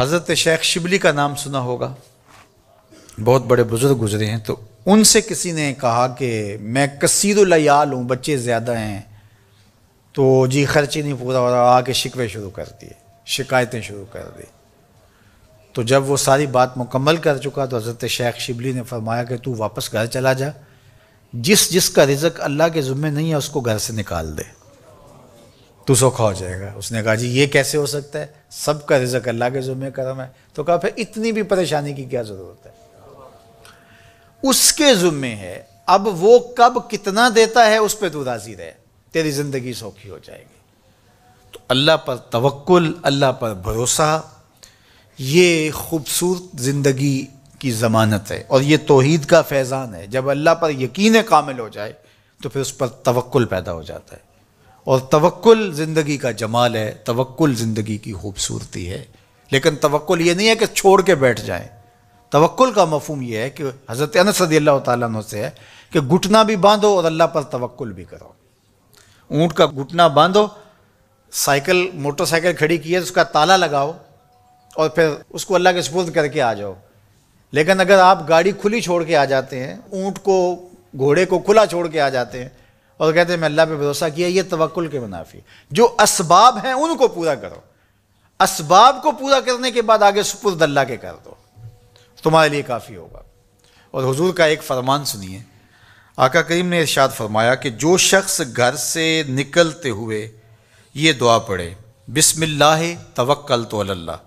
हज़रत शेख शिबली का नाम सुना होगा बहुत बड़े बुज़ुर्ग गुजरे हैं तो उनसे किसी ने कहा कि मैं कसीरयाल हूँ बच्चे ज़्यादा हैं तो जी खर्च नहीं पूरा हो रहा आके शिकवे शुरू कर दिए शिकायतें शुरू कर दी तो जब वो सारी बात मुकम्मल कर चुका तो हज़रत शेख शिबली ने फरमाया कि तू वापस घर चला जा जिस जिसका रिज़क अल्लाह के ज़ुम्मे नहीं है उसको घर से निकाल दे तू सौखा हो जाएगा उसने कहा जी ये कैसे हो सकता है सबका रिजक अल्लाह के जुम्मे करम है तो कहा फिर इतनी भी परेशानी की क्या ज़रूरत है उसके जुम्मे है अब वो कब कितना देता है उस पर तू राजी रहे तेरी ज़िंदगी सौखी हो जाएगी तो अल्लाह पर तवक्ल अल्लाह पर भरोसा ये खूबसूरत ज़िंदगी की ज़मानत है और ये तोहद का फैज़ान है जब अल्लाह पर यकीन कामिल हो जाए तो फिर उस पर तवक्ल पैदा हो जाता है और तवक्ल ज़िंदगी का जमाल है तवक्ल ज़िंदगी की खूबसूरती है लेकिन तवक्ल ये नहीं है कि छोड़ के बैठ जाए तवक्ल का मफहम यह है कि हज़रत अन सदी अल्लाह तु से है कि घुटना भी बांधो और अल्लाह पर तवक्ल भी करो ऊँट का घुटना बांधो साइकिल मोटरसाइकिल खड़ी की है उसका ताला लगाओ और फिर उसको अल्लाह के सपुर्द करके आ जाओ लेकिन अगर आप गाड़ी खुली छोड़ के आ जाते हैं ऊँट को घोड़े को खुला छोड़ के आ जाते हैं और कहते हैं मैं अल्लाह पे भरोसा किया ये तवक्ल के मुनाफी जो इसबाब हैं उनको पूरा करो इसबाब को पूरा करने के बाद आगे सुपुर्द अल्लाह के कर दो तुम्हारे लिए काफ़ी होगा और हुजूर का एक फरमान सुनिए आका करीम ने इरशाद फरमाया कि जो शख्स घर से निकलते हुए ये दुआ पढ़े बिसमिल्ला तवक्ल तो अल्लाह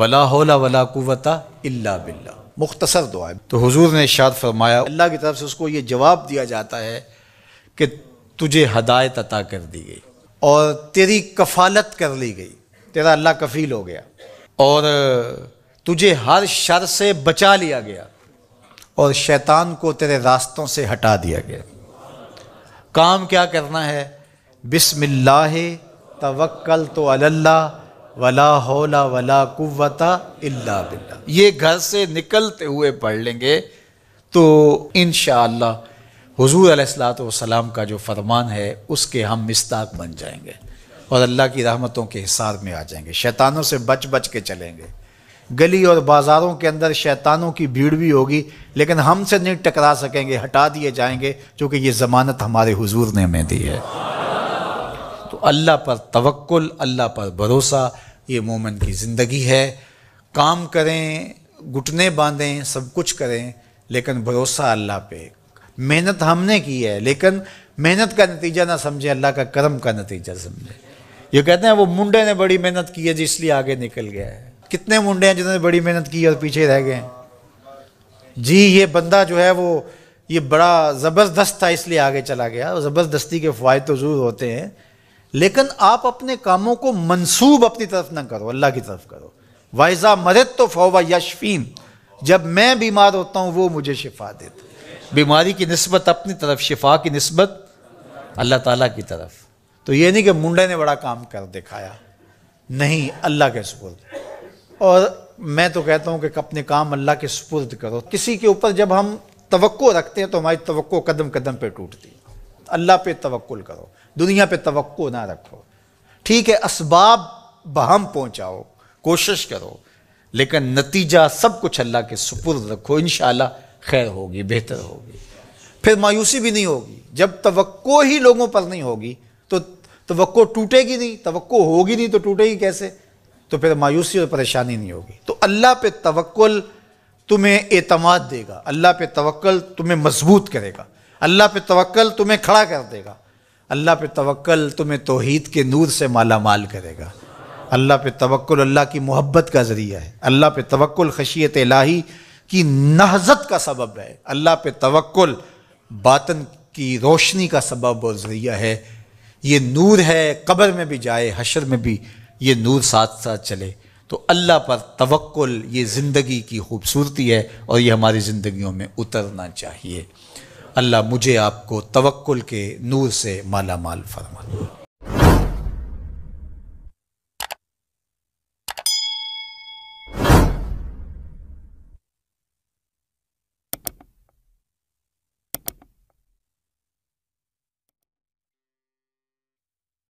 वला होला वला कुवता इल्ला बिल्ला मुख्तसर दुआ है तो हुजूर ने इरशाद फरमाया अल्लाह की तरफ से उसको ये जवाब दिया जाता है कि तुझे हदायत अता कर दी गई और तेरी कफालत कर ली गई तेरा अल्लाह कफील हो गया और तुझे हर शर से बचा लिया गया और शैतान को तेरे रास्तों से हटा दिया गया काम क्या करना है बिसमिल्लाह तवक्ल तो अल्लाह वला होला वला कुवता इल्ला बिल्ला ये घर से निकलते हुए पढ़ लेंगे तो इन हजूर सलाम का जो फरमान है उसके हम मिस्ताक बन जाएंगे और अल्लाह की रहमतों के हिसार में आ जाएंगे शैतानों से बच बच के चलेंगे गली और बाज़ारों के अंदर शैतानों की भीड़ भी होगी लेकिन हमसे नहीं टकरा सकेंगे हटा दिए जाएंगे क्योंकि ये ज़मानत हमारे हुजूर ने हमें दी है तो अल्लाह पर तवक्ल अल्लाह पर भरोसा ये मोमन की ज़िंदगी है काम करें घुटने बांधें सब कुछ करें लेकिन भरोसा अल्लाह पे मेहनत हमने की है लेकिन मेहनत का नतीजा ना समझे अल्लाह का कर्म का नतीजा समझे ये कहते हैं वो मुंडे ने बड़ी मेहनत की है जिसलिए आगे निकल गया है कितने मुंडे हैं जिन्होंने बड़ी मेहनत की और पीछे रह गए हैं जी ये बंदा जो है वो ये बड़ा ज़बरदस्त था इसलिए आगे चला गया और ज़बरदस्ती के फ़ायदे तो ज़रूर होते हैं लेकिन आप अपने कामों को मंसूब अपनी तरफ ना करो अल्लाह की तरफ करो वाइजा मरद तो फौवा यशफीन जब मैं बीमार होता हूँ वो मुझे शिफा देता बीमारी की नस्बत अपनी तरफ शिफा की नस्बत अल्लाह ताला की तरफ तो ये नहीं कि मुंडे ने बड़ा काम कर दिखाया नहीं अल्लाह के सपुर्द और मैं तो कहता हूँ कि अपने काम अल्लाह के सपुर्द करो किसी के ऊपर जब हम तो रखते हैं तो हमारी तो कदम कदम पर टूटती है अल्लाह पे तवक्ल करो दुनिया पे तो ना रखो ठीक है इसबाब बहम पहुँचाओ कोशिश करो लेकिन नतीजा सब कुछ अल्लाह के सपुर्द रखो इन खैर होगी बेहतर होगी फिर मायूसी भी नहीं होगी जब तो ही लोगों पर नहीं होगी तो तो टूटेगी नहीं तो होगी नहीं तो टूटेगी कैसे तो फिर मायूसी और परेशानी नहीं होगी तो अल्लाह पे तवक्ल तुम्हें एतमाद देगा अल्लाह पे तवक्ल तुम्हें मजबूत करेगा अल्लाह पे तवक्ल तुम्हें खड़ा कर देगा अल्लाह पे तवक्ल तुम्हें तोहद के नूर से माला माल करेगा अल्लाह पे तवक्ल अल्लाह की मोहब्बत का ज़रिया है अल्लाह पे तवक्ल खशियत इलाही की नहजत का सबब है अल्लाह पे तवक्ल बातन की रोशनी का सबब और ज़रिया है ये नूर है कब्र में भी जाए हशर में भी ये नूर साथ साथ चले तो अल्लाह पर तवक्ल ये ज़िंदगी की खूबसूरती है और ये हमारी ज़िंदगियों में उतरना चाहिए अल्लाह मुझे आपको तवक्ल के नूर से माला माल फरमा